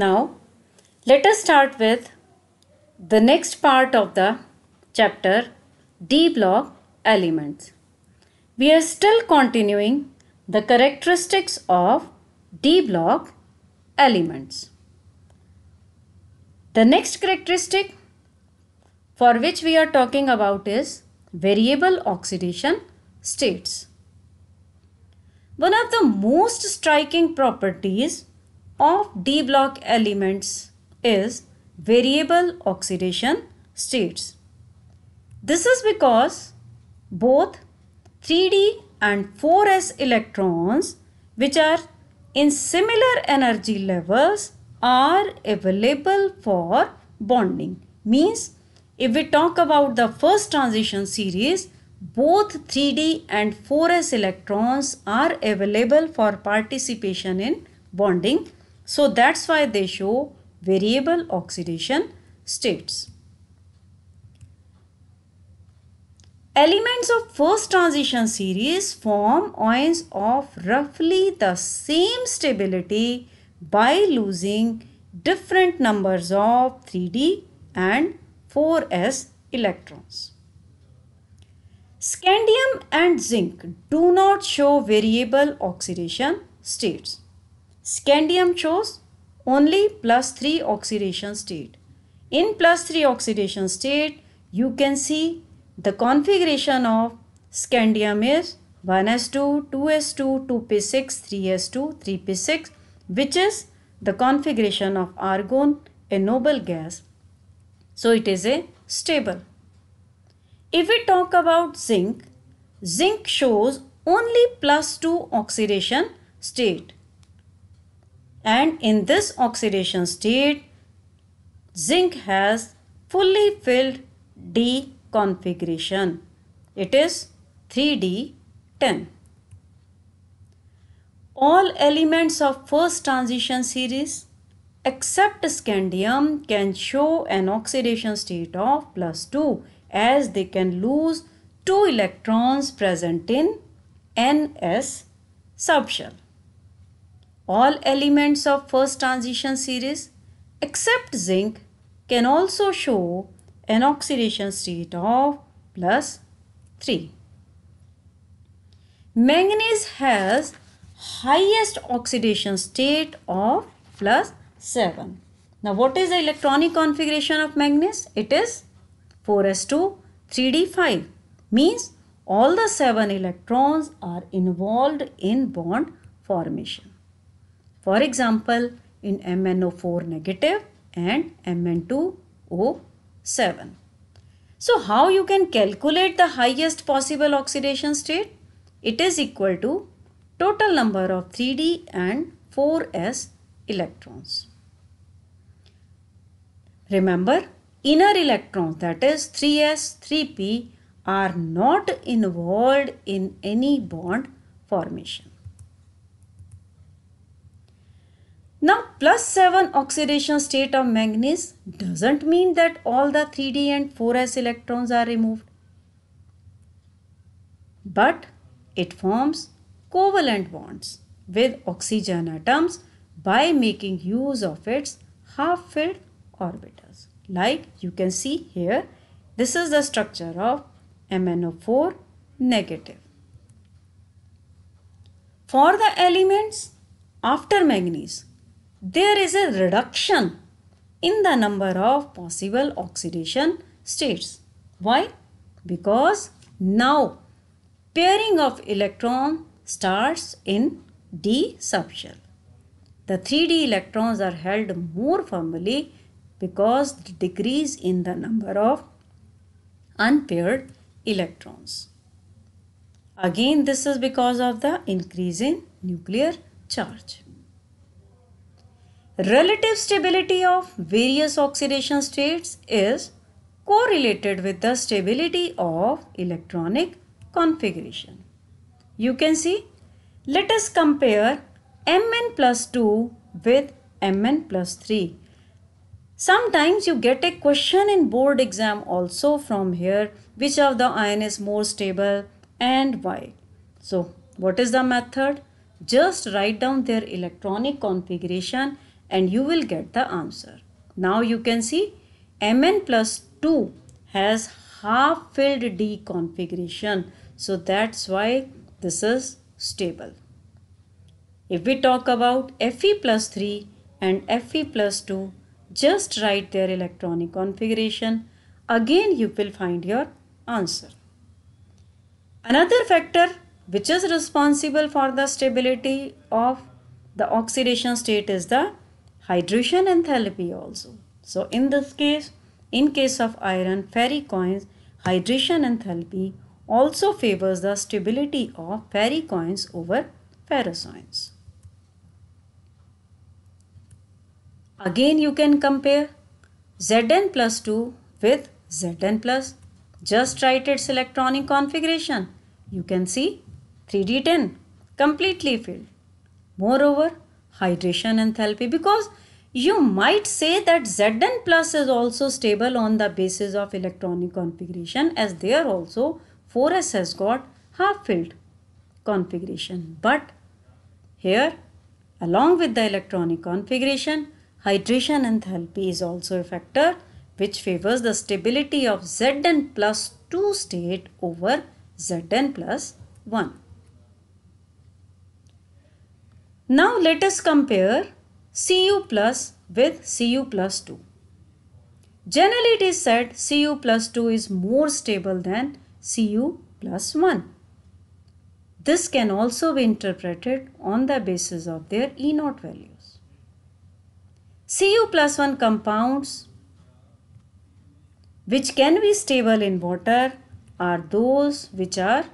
Now, let us start with the next part of the chapter D block elements. We are still continuing the characteristics of D block elements. The next characteristic for which we are talking about is variable oxidation states. One of the most striking properties of d block elements is variable oxidation states. This is because both 3d and 4s electrons which are in similar energy levels are available for bonding. Means if we talk about the first transition series, both 3d and 4s electrons are available for participation in bonding so that's why they show variable oxidation states. Elements of first transition series form ions of roughly the same stability by losing different numbers of 3d and 4s electrons. Scandium and zinc do not show variable oxidation states. Scandium shows only plus 3 oxidation state. In plus 3 oxidation state, you can see the configuration of scandium is 1s2, 2s2, 2p6, 3s2, 3p6 which is the configuration of argon, a noble gas. So it is a stable. If we talk about zinc, zinc shows only plus 2 oxidation state and in this oxidation state zinc has fully filled D configuration. It is 3D10. All elements of first transition series except scandium can show an oxidation state of plus 2 as they can lose 2 electrons present in NS subshell. All elements of first transition series except zinc can also show an oxidation state of plus 3. Manganese has highest oxidation state of plus 7. Now what is the electronic configuration of manganese? It is 4s2 3d5 means all the 7 electrons are involved in bond formation. For example, in MnO4 negative and Mn2O7. So how you can calculate the highest possible oxidation state? It is equal to total number of 3d and 4s electrons. Remember, inner electrons that is 3s, 3p are not involved in any bond formation. Now plus 7 oxidation state of manganese doesn't mean that all the 3d and 4s electrons are removed. But it forms covalent bonds with oxygen atoms by making use of its half-filled orbitals. Like you can see here, this is the structure of MnO4 negative. For the elements after manganese, there is a reduction in the number of possible oxidation states. Why? Because now pairing of electron starts in D subshell. The 3D electrons are held more firmly because the decrease in the number of unpaired electrons. Again, this is because of the increase in nuclear charge relative stability of various oxidation states is correlated with the stability of electronic configuration. You can see, let us compare Mn plus 2 with Mn plus 3. Sometimes you get a question in board exam also from here, which of the ion is more stable and why. So, what is the method? Just write down their electronic configuration and you will get the answer. Now you can see Mn plus 2 has half filled D configuration. So that's why this is stable. If we talk about Fe plus 3 and Fe plus 2, just write their electronic configuration. Again you will find your answer. Another factor which is responsible for the stability of the oxidation state is the hydration and also. So in this case, in case of iron ions, hydration and also favors the stability of ions over ferrocoins. Again you can compare Zn plus 2 with Zn plus. Just write its electronic configuration. You can see 3d10 completely filled. Moreover, hydration enthalpy because you might say that Zn plus is also stable on the basis of electronic configuration as there also 4s has got half filled configuration. But here along with the electronic configuration hydration enthalpy is also a factor which favors the stability of Zn plus 2 state over Zn plus 1. Now let us compare Cu plus with Cu plus 2. Generally it is said Cu plus 2 is more stable than Cu plus 1. This can also be interpreted on the basis of their E naught values. Cu plus 1 compounds which can be stable in water are those which are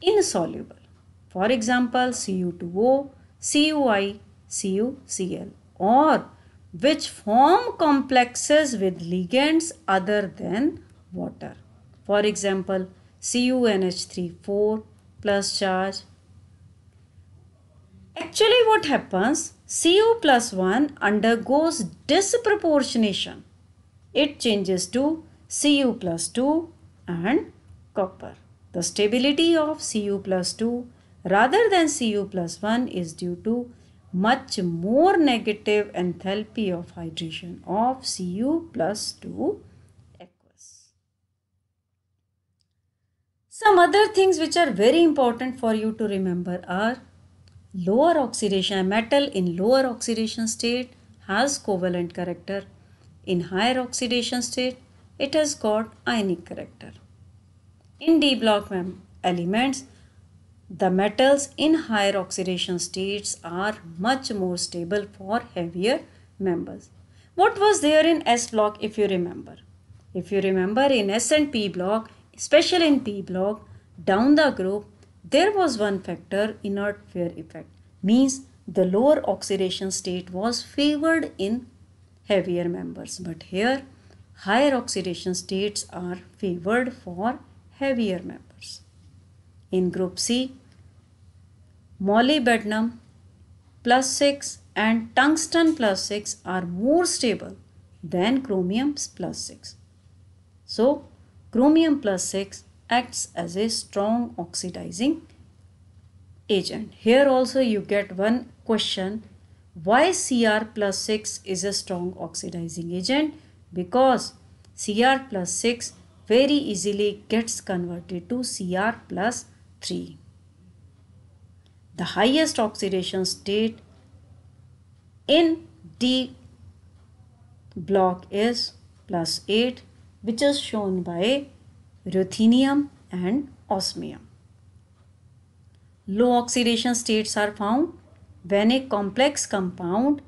insoluble. For example, Cu2O, CuI, CuCl or which form complexes with ligands other than water. For example, CuNH34 plus charge. Actually what happens, Cu plus 1 undergoes disproportionation. It changes to Cu plus 2 and copper. The stability of Cu plus 2 rather than Cu plus 1 is due to much more negative enthalpy of hydration of Cu plus 2 aqueous. Some other things which are very important for you to remember are lower oxidation metal in lower oxidation state has covalent character in higher oxidation state it has got ionic character in d block elements the metals in higher oxidation states are much more stable for heavier members. What was there in S block if you remember? If you remember in S and P block, especially in P block, down the group, there was one factor inert wear effect. Means the lower oxidation state was favored in heavier members. But here, higher oxidation states are favored for heavier members. In group C, molybdenum plus 6 and tungsten plus 6 are more stable than chromium plus 6. So, chromium plus 6 acts as a strong oxidizing agent. Here also you get one question why Cr plus 6 is a strong oxidizing agent because Cr plus 6 very easily gets converted to Cr plus 3. The highest oxidation state in D block is plus 8 which is shown by ruthenium and osmium. Low oxidation states are found when a complex compound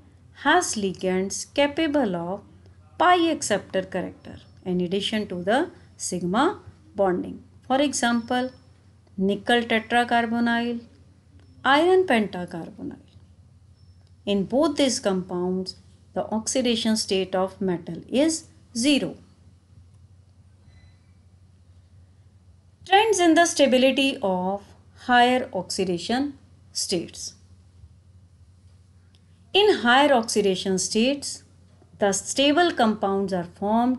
has ligands capable of pi acceptor character in addition to the sigma bonding. For example, nickel tetracarbonyl, iron pentacarbonyl. In both these compounds, the oxidation state of metal is 0. Trends in the stability of higher oxidation states. In higher oxidation states, the stable compounds are formed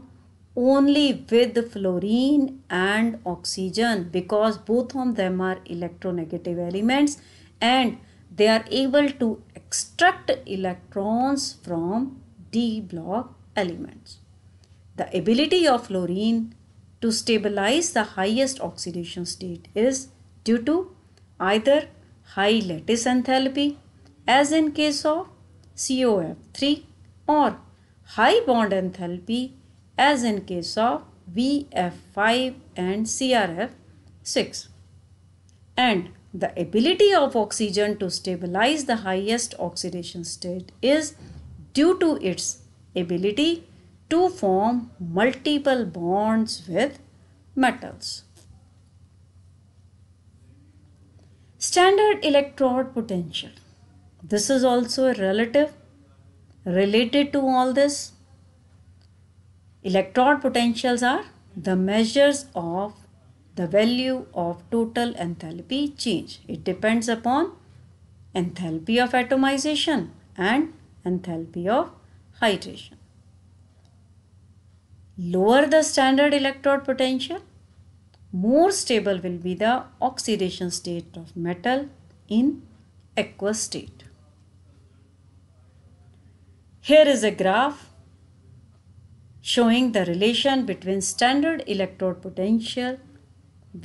only with fluorine and oxygen because both of them are electronegative elements and they are able to extract electrons from d block elements. The ability of fluorine to stabilize the highest oxidation state is due to either high lattice enthalpy as in case of COF3 or high bond enthalpy as in case of VF5 and CRF6. And the ability of oxygen to stabilize the highest oxidation state is due to its ability to form multiple bonds with metals. Standard electrode potential. This is also a relative, related to all this Electron potentials are the measures of the value of total enthalpy change. It depends upon enthalpy of atomization and enthalpy of hydration. Lower the standard electrode potential, more stable will be the oxidation state of metal in aqueous state. Here is a graph showing the relation between standard electrode potential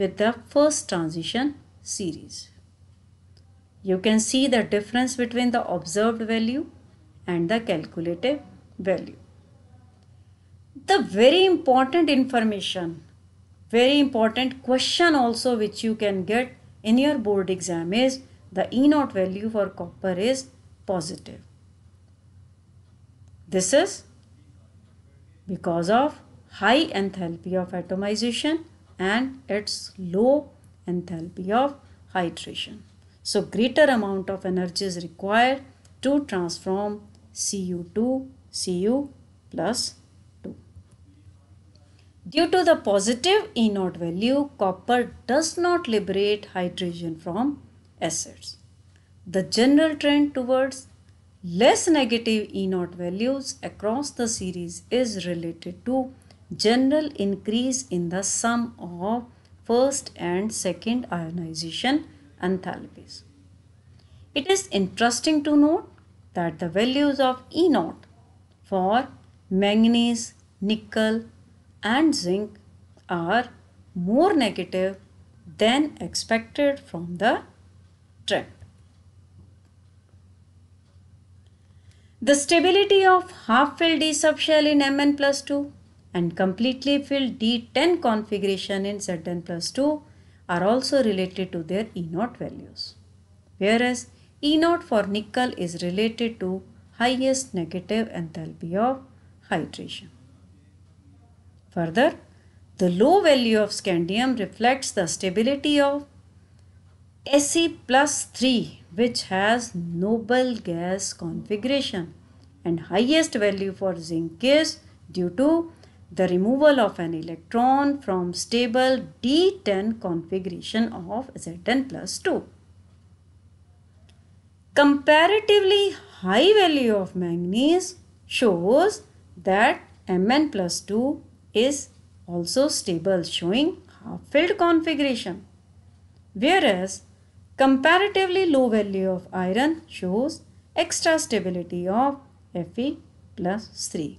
with the first transition series. You can see the difference between the observed value and the calculated value. The very important information, very important question also which you can get in your board exam is the E naught value for copper is positive. This is because of high enthalpy of atomization and its low enthalpy of hydration. So greater amount of energy is required to transform Cu2 Cu plus 2. Due to the positive E naught value, copper does not liberate hydrogen from acids. The general trend towards less negative E naught values across the series is related to general increase in the sum of first and second ionization enthalpies. It is interesting to note that the values of E naught for manganese, nickel and zinc are more negative than expected from the trend. The stability of half-filled D subshell in Mn plus 2 and completely filled D10 configuration in Zn plus 2 are also related to their E0 values. Whereas E0 for nickel is related to highest negative enthalpy of hydration. Further, the low value of scandium reflects the stability of Se plus 3 which has noble gas configuration and highest value for zinc is due to the removal of an electron from stable D10 configuration of Zn plus 2. Comparatively high value of manganese shows that Mn plus 2 is also stable showing half-filled configuration. Whereas Comparatively low value of iron shows extra stability of Fe plus 3.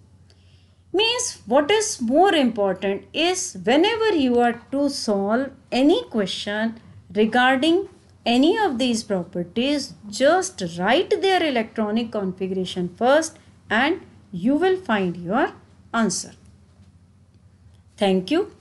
Means what is more important is whenever you are to solve any question regarding any of these properties, just write their electronic configuration first and you will find your answer. Thank you.